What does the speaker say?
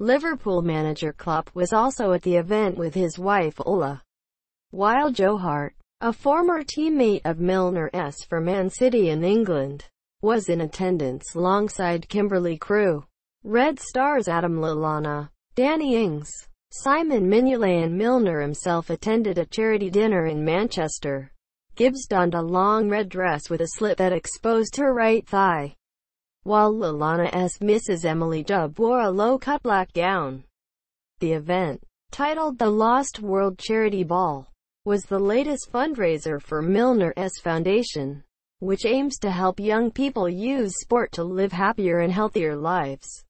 Liverpool manager Klopp was also at the event with his wife Ola. While Joe Hart, a former teammate of Milner S for Man City in England, was in attendance alongside Kimberly Crew, Red Stars Adam Lalana, Danny Ings, Simon Mignolet and Milner himself attended a charity dinner in Manchester. Gibbs donned a long red dress with a slit that exposed her right thigh while Lalana's Mrs. Emily Dubb wore a low-cut black gown. The event, titled the Lost World Charity Ball, was the latest fundraiser for Milner's Foundation, which aims to help young people use sport to live happier and healthier lives.